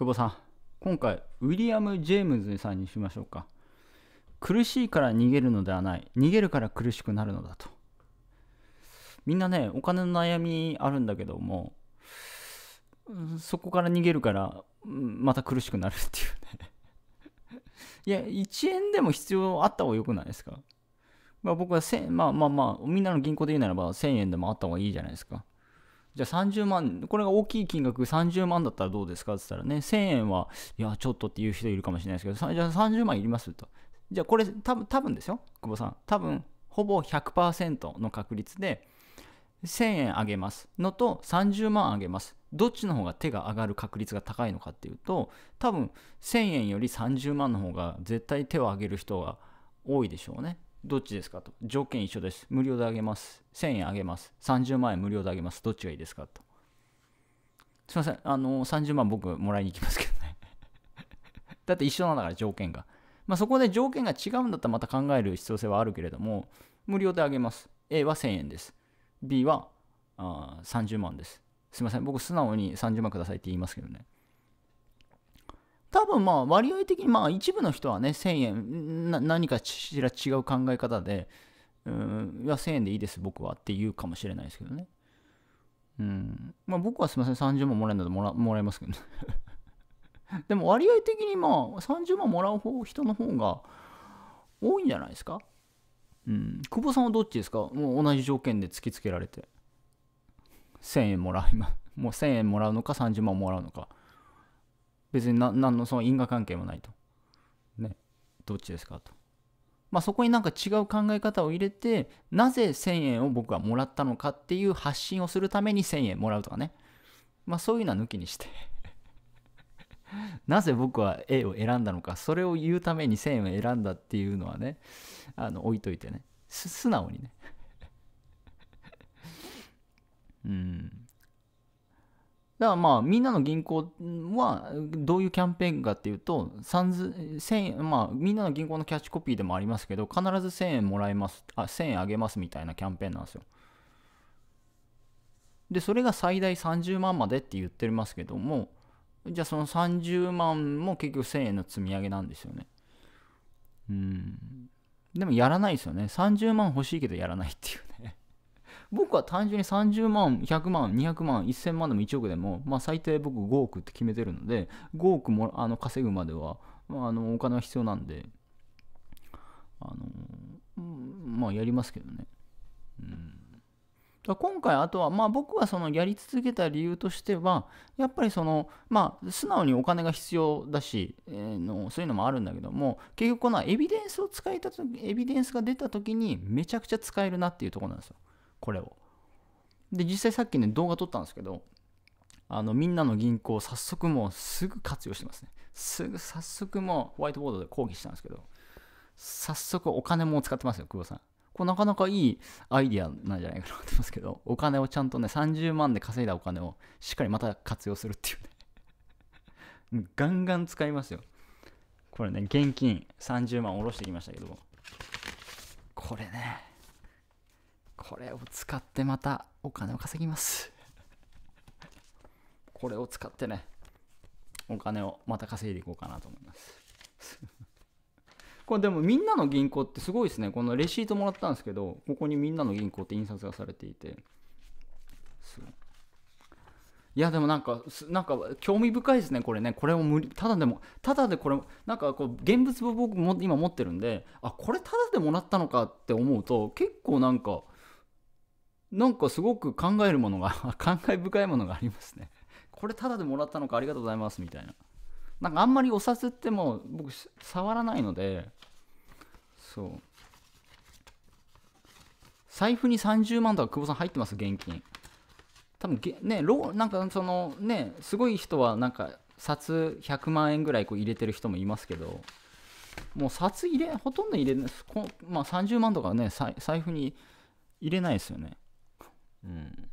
久保さん今回ウィリアム・ジェームズさんにしましょうか苦しいから逃げるのではない逃げるから苦しくなるのだとみんなねお金の悩みあるんだけどもそこから逃げるからまた苦しくなるっていうね いや1円でも必要あった方が良くないですかまあ僕は1000まあまあまあみんなの銀行で言うならば1000円でもあった方がいいじゃないですかじゃあ30万、これが大きい金額30万だったらどうですかって言ったらね、1000円は、いや、ちょっとっていう人いるかもしれないですけど、じゃあ30万いりますと。じゃあこれ多分、多分ですよ、久保さん。多分、ほぼ100%の確率で、1000円あげますのと30万あげます。どっちの方が手が上がる確率が高いのかっていうと、多分1000円より30万の方が絶対手を上げる人が多いでしょうね。どっちですかと。条件一緒です。無料であげます。1000円あげます。30万円無料であげます。どっちがいいですかと。すいません。あの、30万僕もらいに行きますけどね だって一緒なんだから条件が。まあ、そこで条件が違うんだったらまた考える必要性はあるけれども、無料であげます。A は1000円です。B はあ30万です。すいません。僕素直に30万くださいって言いますけどね。多分まあ割合的にまあ一部の人はね1000円何かしら違う考え方でうんいや1000円でいいです僕はって言うかもしれないですけどねうんまあ僕はすいません30万もらえるのでもらもらえますけどね でも割合的にまあ30万もらう方人の方が多いんじゃないですかうん久保さんはどっちですかもう同じ条件で突きつけられて1000円もらいますもう1000円もらうのか30万もらうのか別に何のその因果関係もないと。ね。どっちですかと。まあ、そこになんか違う考え方を入れて、なぜ1000円を僕はもらったのかっていう発信をするために1000円もらうとかね。まあ、そういうのは抜きにして なぜ僕は A を選んだのか、それを言うために1000円を選んだっていうのはね、あの置いといてね。素直にね うん。だからまあ、みんなの銀行は、どういうキャンペーンかっていうと、円、まあ、みんなの銀行のキャッチコピーでもありますけど、必ず1000円もらえます、あ、1000円あげますみたいなキャンペーンなんですよ。で、それが最大30万までって言ってますけども、じゃあその30万も結局1000円の積み上げなんですよね。うん。でもやらないですよね。30万欲しいけどやらないっていう。僕は単純に30万、100万、200万、1000万でも1億でも、まあ、最低僕5億って決めてるので、5億もあの稼ぐまでは、まあ、あのお金は必要なんで、あのまあ、やりますけどね。うん今回あとはまあ僕はそのやり続けた理由としてはやっぱりそのまあ素直にお金が必要だし、えー、のそういうのもあるんだけども結局このエビデンスを使えたエビデンスが出た時にめちゃくちゃ使えるなっていうところなんですよ。これを。で、実際さっきね、動画撮ったんですけど、あの、みんなの銀行、早速もうすぐ活用してますね。すぐ、早速もうホワイトボードで講義したんですけど、早速お金も使ってますよ、久保さん。これなかなかいいアイディアなんじゃないかなと思てますけど、お金をちゃんとね、30万で稼いだお金をしっかりまた活用するっていうね ガンガン使いますよ。これね、現金30万下ろしてきましたけど、これね、これを使ってまたお金を稼ぎます これを使ってねお金をまた稼いでいこうかなと思います これでもみんなの銀行ってすごいですねこのレシートもらったんですけどここにみんなの銀行って印刷がされていていやでもなんかなんか興味深いですねこれねこれを無理ただでもただでこれなんかこう現物を僕も今持ってるんであこれただでもらったのかって思うと結構なんかなんかすごく考えるものが感慨 深いものがありますねこれタダでもらったのかありがとうございますみたいな。なんかあんまりお札ってもう僕触らないので、そう。財布に30万とか久保さん入ってます現金。多分げね、ロなんかそのね、すごい人はなんか札100万円ぐらいこう入れてる人もいますけど、もう札入れ、ほとんど入れない、まあ、30万とかね、財布に入れないですよね。うん。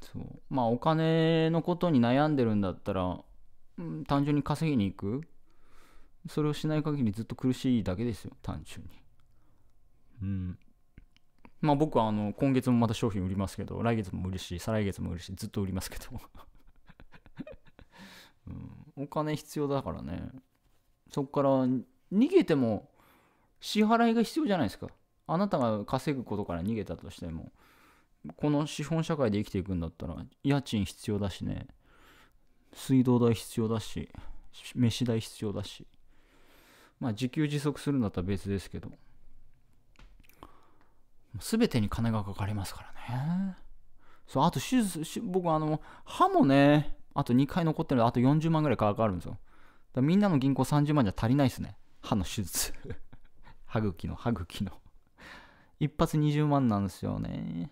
そう。まあ、お金のことに悩んでるんだったら、うん、単純に稼ぎに行く。それをしない限りずっと苦しいだけですよ、単純に。うん。まあ僕はあの今月もまた商品売りますけど、来月も売るし、再来月も売るし、ずっと売りますけど、うん。お金必要だからね。そっから逃げても支払いが必要じゃないですか。あなたが稼ぐことから逃げたとしても、この資本社会で生きていくんだったら、家賃必要だしね、水道代必要だし、飯代必要だし、まあ自給自足するんだったら別ですけど、全てに金がかかりますからね。そう、あと手術、僕あの、歯もね、あと2回残ってるので、あと40万ぐらいかかるんですよ。だみんなの銀行30万じゃ足りないですね。歯の手術。歯茎の、歯茎の。一発20万なんですよね。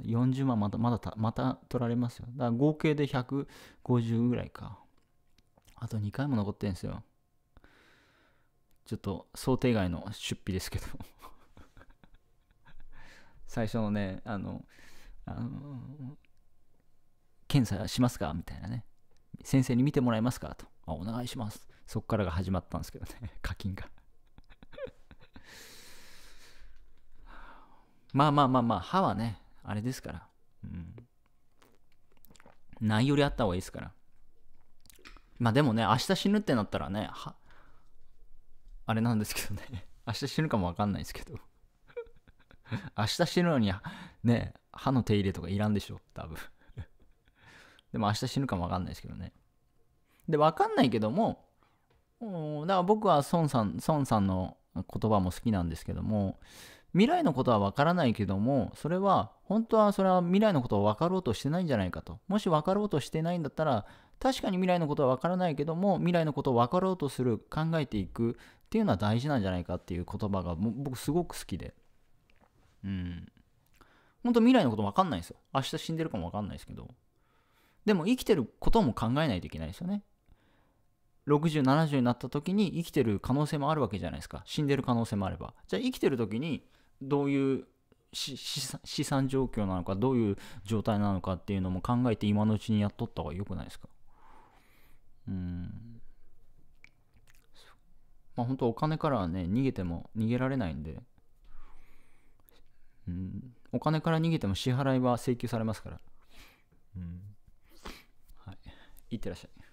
40万また、まだた、また取られますよ。だから合計で150ぐらいか。あと2回も残ってんですよ。ちょっと想定外の出費ですけど 最初のね、あの、あの、検査しますかみたいなね。先生に見てもらえますかと。あ、お願いします。そこからが始まったんですけどね、課金がまあまあまあまあ、歯はね、あれですから。うん。ないよりあった方がいいですから。まあでもね、明日死ぬってなったらね、あれなんですけどね。明日死ぬかもわかんないですけど。明日死ぬのに、ね、歯の手入れとかいらんでしょ、多分。でも明日死ぬかもわかんないですけどね。で、わかんないけども、だから僕は孫さん、孫さんの言葉も好きなんですけども、未来のことは分からないけども、それは、本当はそれは未来のことを分かろうとしてないんじゃないかと。もし分かろうとしてないんだったら、確かに未来のことは分からないけども、未来のことを分かろうとする、考えていくっていうのは大事なんじゃないかっていう言葉が僕すごく好きで。うん。本当未来のこと分かんないんですよ。明日死んでるかも分かんないですけど。でも生きてることも考えないといけないですよね。60、70になった時に生きてる可能性もあるわけじゃないですか。死んでる可能性もあれば。じゃあ生きてる時にどういう資産状況なのかどういう状態なのかっていうのも考えて今のうちにやっとった方が良くないですかうんまあ本当お金からはね逃げても逃げられないんで、うん、お金から逃げても支払いは請求されますから、うんはい、いってらっしゃい